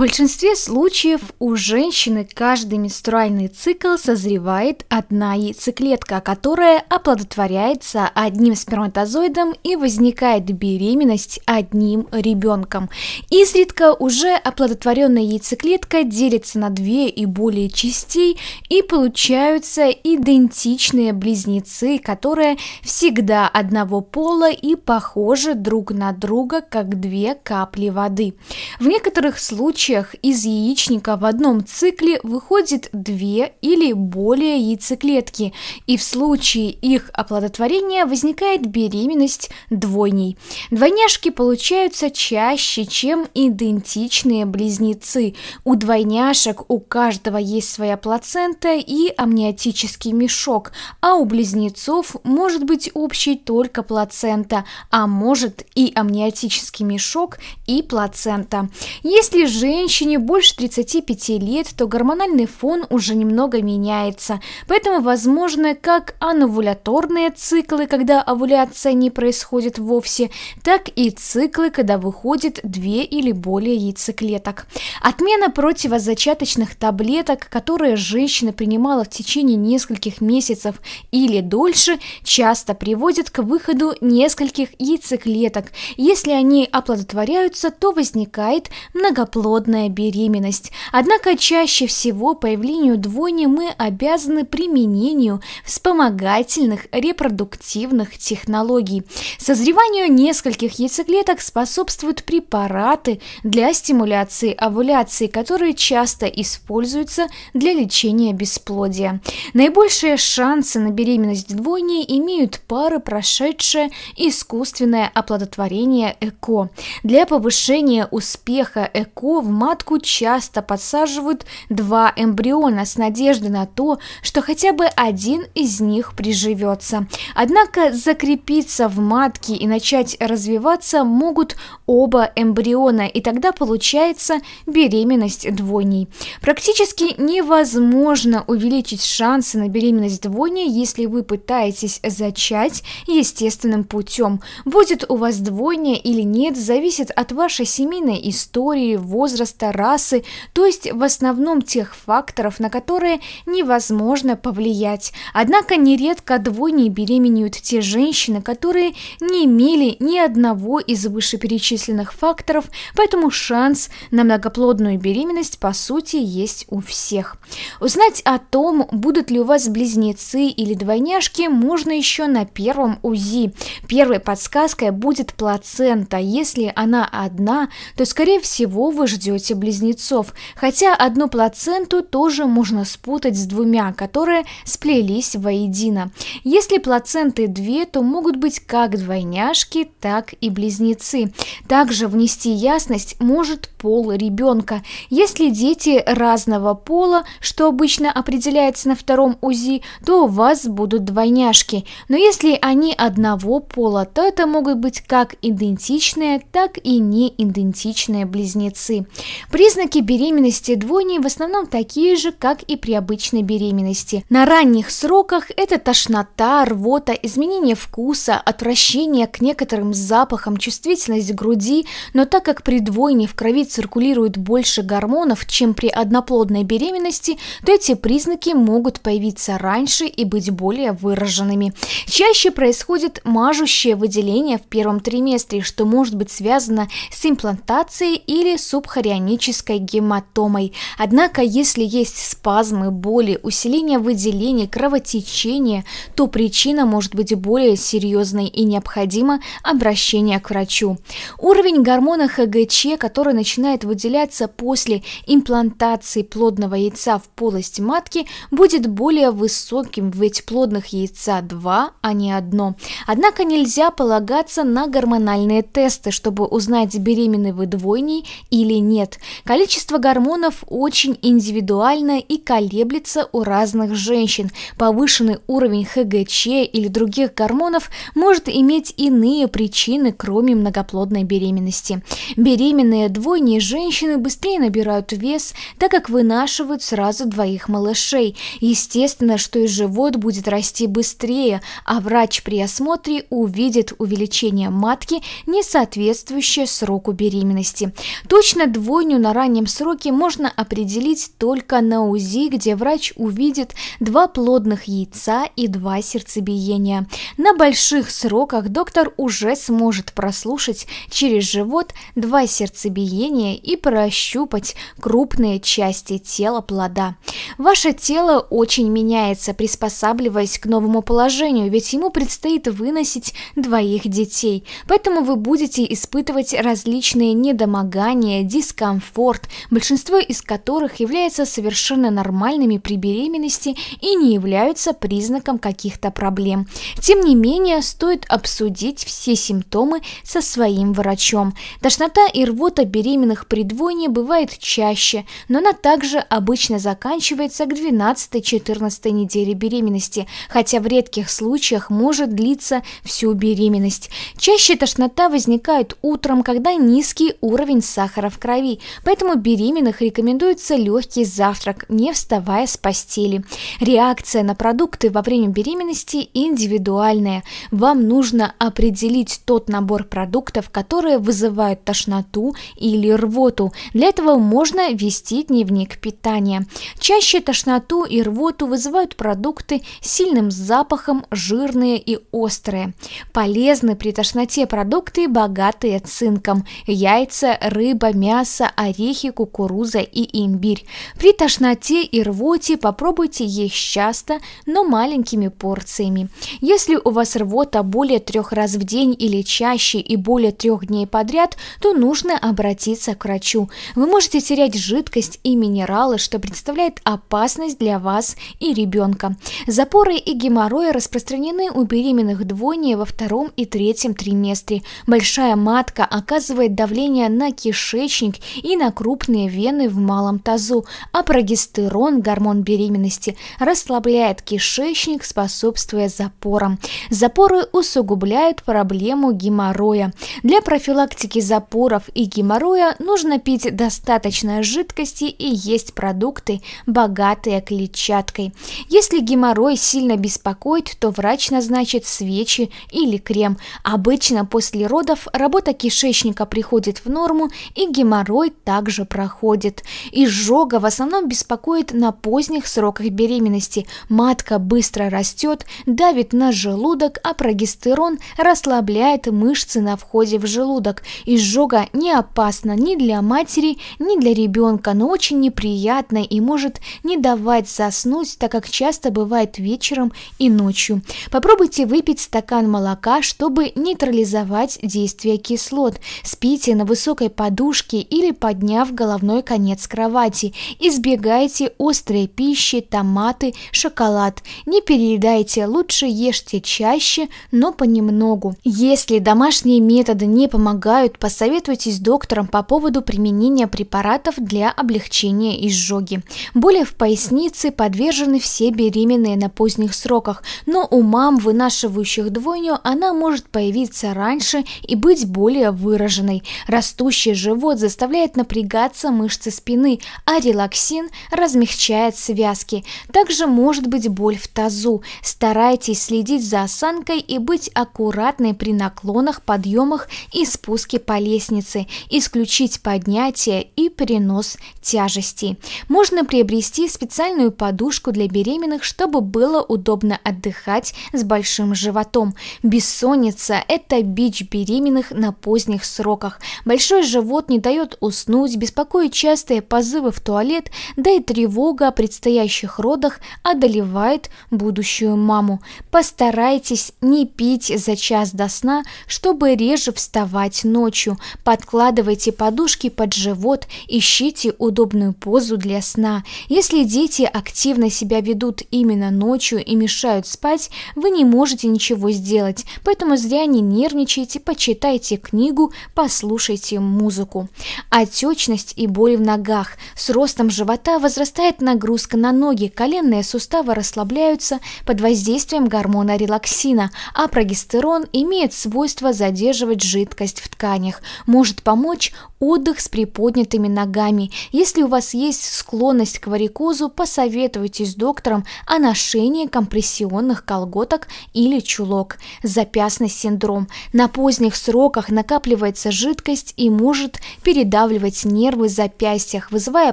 большинстве случаев у женщины каждый менструальный цикл созревает одна яйцеклетка, которая оплодотворяется одним сперматозоидом и возникает беременность одним ребенком. Изредка уже оплодотворенная яйцеклетка делится на две и более частей и получаются идентичные близнецы, которые всегда одного пола и похожи друг на друга, как две капли воды. В некоторых случаях случаях из яичника в одном цикле выходит две или более яйцеклетки, и в случае их оплодотворения возникает беременность двойней. Двойняшки получаются чаще, чем идентичные близнецы. У двойняшек у каждого есть своя плацента и амниотический мешок, а у близнецов может быть общий только плацента, а может и амниотический мешок и плацента. Если же женщине больше 35 лет, то гормональный фон уже немного меняется, поэтому возможны как анувуляторные циклы, когда овуляция не происходит вовсе, так и циклы, когда выходит две или более яйцеклеток. Отмена противозачаточных таблеток, которые женщина принимала в течение нескольких месяцев или дольше, часто приводит к выходу нескольких яйцеклеток. Если они оплодотворяются, то возникает многоплодность плодная беременность. Однако чаще всего появлению двойни мы обязаны применению вспомогательных репродуктивных технологий. Созреванию нескольких яйцеклеток способствуют препараты для стимуляции овуляции, которые часто используются для лечения бесплодия. Наибольшие шансы на беременность двойни имеют пары, прошедшие искусственное оплодотворение ЭКО. Для повышения успеха ЭКО в в матку часто подсаживают два эмбриона с надеждой на то, что хотя бы один из них приживется. Однако закрепиться в матке и начать развиваться могут оба эмбриона, и тогда получается беременность двойней. Практически невозможно увеличить шансы на беременность двойней, если вы пытаетесь зачать естественным путем. Будет у вас двойня или нет, зависит от вашей семейной истории, возраста, возраста, расы, то есть в основном тех факторов, на которые невозможно повлиять. Однако нередко двойни беременеют те женщины, которые не имели ни одного из вышеперечисленных факторов, поэтому шанс на многоплодную беременность по сути есть у всех. Узнать о том, будут ли у вас близнецы или двойняшки, можно еще на первом УЗИ. Первой подсказкой будет плацента. Если она одна, то скорее всего вы ждете найдете близнецов, хотя одну плаценту тоже можно спутать с двумя, которые сплелись воедино. Если плаценты две, то могут быть как двойняшки, так и близнецы. Также внести ясность может пол ребенка. Если дети разного пола, что обычно определяется на втором УЗИ, то у вас будут двойняшки. Но если они одного пола, то это могут быть как идентичные, так и неидентичные близнецы. Признаки беременности двойни в основном такие же, как и при обычной беременности. На ранних сроках это тошнота, рвота, изменение вкуса, отвращение к некоторым запахам, чувствительность груди, но так как при двойне в крови циркулирует больше гормонов, чем при одноплодной беременности, то эти признаки могут появиться раньше и быть более выраженными. Чаще происходит мажущее выделение в первом триместре, что может быть связано с имплантацией или субхориальной перионической гематомой. Однако, если есть спазмы, боли, усиление выделений, кровотечение, то причина может быть более серьезной и необходимо обращение к врачу. Уровень гормона ХГЧ, который начинает выделяться после имплантации плодного яйца в полость матки, будет более высоким, ведь плодных яйца два, а не одно. Однако нельзя полагаться на гормональные тесты, чтобы узнать, беременны вы двойней или нет нет. Количество гормонов очень индивидуально и колеблется у разных женщин. Повышенный уровень ХГЧ или других гормонов может иметь иные причины, кроме многоплодной беременности. Беременные двойни женщины быстрее набирают вес, так как вынашивают сразу двоих малышей. Естественно, что и живот будет расти быстрее, а врач при осмотре увидит увеличение матки, не соответствующее сроку беременности. Точно двойни Двойню на раннем сроке можно определить только на УЗИ, где врач увидит два плодных яйца и два сердцебиения. На больших сроках доктор уже сможет прослушать через живот два сердцебиения и прощупать крупные части тела плода. Ваше тело очень меняется, приспосабливаясь к новому положению, ведь ему предстоит выносить двоих детей. Поэтому вы будете испытывать различные недомогания, дисфункции, дискомфорт, большинство из которых являются совершенно нормальными при беременности и не являются признаком каких-то проблем. Тем не менее, стоит обсудить все симптомы со своим врачом. Тошнота и рвота беременных при двойне бывает чаще, но она также обычно заканчивается к 12-14 неделе беременности, хотя в редких случаях может длиться всю беременность. Чаще тошнота возникает утром, когда низкий уровень сахара в крови крови, поэтому беременных рекомендуется легкий завтрак, не вставая с постели. Реакция на продукты во время беременности индивидуальная. Вам нужно определить тот набор продуктов, которые вызывают тошноту или рвоту. Для этого можно вести дневник питания. Чаще тошноту и рвоту вызывают продукты с сильным запахом, жирные и острые. Полезны при тошноте продукты, богатые цинком. Яйца, рыба, мясо, мясо, орехи, кукуруза и имбирь. При тошноте и рвоте попробуйте есть часто, но маленькими порциями. Если у вас рвота более трех раз в день или чаще и более трех дней подряд, то нужно обратиться к врачу. Вы можете терять жидкость и минералы, что представляет опасность для вас и ребенка. Запоры и геморрой распространены у беременных двойней во втором и третьем триместре. Большая матка оказывает давление на кишечник грудь и на крупные вены в малом тазу, а прогестерон, гормон беременности, расслабляет кишечник, способствуя запорам. Запоры усугубляют проблему геморроя. Для профилактики запоров и геморроя нужно пить достаточно жидкости и есть продукты, богатые клетчаткой. Если геморрой сильно беспокоит, то врач назначит свечи или крем. Обычно после родов работа кишечника приходит в норму и геморрой порой также проходит. Изжога в основном беспокоит на поздних сроках беременности. Матка быстро растет, давит на желудок, а прогестерон расслабляет мышцы на входе в желудок. Изжога не опасна ни для матери, ни для ребенка, но очень неприятна и может не давать заснуть, так как часто бывает вечером и ночью. Попробуйте выпить стакан молока, чтобы нейтрализовать действие кислот. Спите на высокой подушке и Пили, подняв головной конец кровати. Избегайте острой пищи, томаты, шоколад. Не переедайте, лучше ешьте чаще, но понемногу. Если домашние методы не помогают, посоветуйтесь с доктором по поводу применения препаратов для облегчения изжоги. Боли в пояснице подвержены все беременные на поздних сроках, но у мам, вынашивающих двойню, она может появиться раньше и быть более выраженной. Растущий живот заставляет заставляет напрягаться мышцы спины, а релаксин размягчает связки. Также может быть боль в тазу. Старайтесь следить за осанкой и быть аккуратной при наклонах, подъемах и спуске по лестнице, исключить поднятие и перенос тяжестей. Можно приобрести специальную подушку для беременных, чтобы было удобно отдыхать с большим животом. Бессонница – это бич беременных на поздних сроках. Большой живот не дает уснуть, беспокоит частые позывы в туалет, да и тревога о предстоящих родах одолевает будущую маму. Постарайтесь не пить за час до сна, чтобы реже вставать ночью. Подкладывайте подушки под живот, ищите удобную позу для сна. Если дети активно себя ведут именно ночью и мешают спать, вы не можете ничего сделать, поэтому зря не нервничайте, почитайте книгу, послушайте музыку. Отечность и боль в ногах. С ростом живота возрастает нагрузка на ноги, коленные суставы расслабляются под воздействием гормона релаксина, а прогестерон имеет свойство задерживать жидкость в тканях. Может помочь отдых с приподнятыми ногами. Если у вас есть склонность к варикозу, посоветуйтесь с доктором о ношении компрессионных колготок или чулок. Запястный синдром. На поздних сроках накапливается жидкость и может перед придавливать нервы в запястьях, вызывая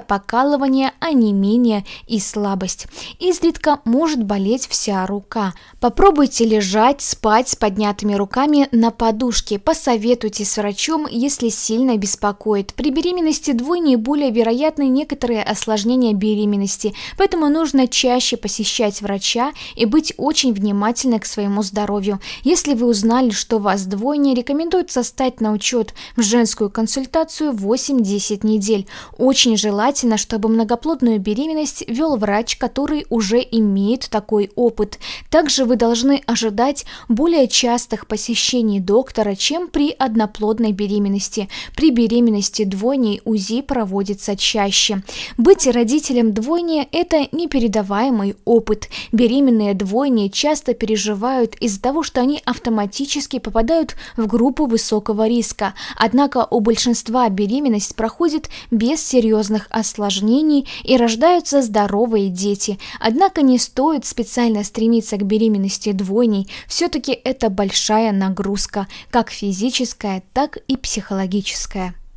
покалывание, онемение и слабость. Изредка может болеть вся рука. Попробуйте лежать, спать с поднятыми руками на подушке. Посоветуйтесь с врачом, если сильно беспокоит. При беременности двойни более вероятны некоторые осложнения беременности, поэтому нужно чаще посещать врача и быть очень внимательны к своему здоровью. Если вы узнали, что у вас двойня, рекомендуется стать на учет в женскую консультацию в 8-10 недель. Очень желательно, чтобы многоплодную беременность вел врач, который уже имеет такой опыт. Также вы должны ожидать более частых посещений доктора, чем при одноплодной беременности. При беременности двойней УЗИ проводится чаще. Быть родителем двойни – это непередаваемый опыт. Беременные двойни часто переживают из-за того, что они автоматически попадают в группу высокого риска. Однако у большинства беременных беременность проходит без серьезных осложнений и рождаются здоровые дети. Однако не стоит специально стремиться к беременности двойней, все-таки это большая нагрузка, как физическая, так и психологическая.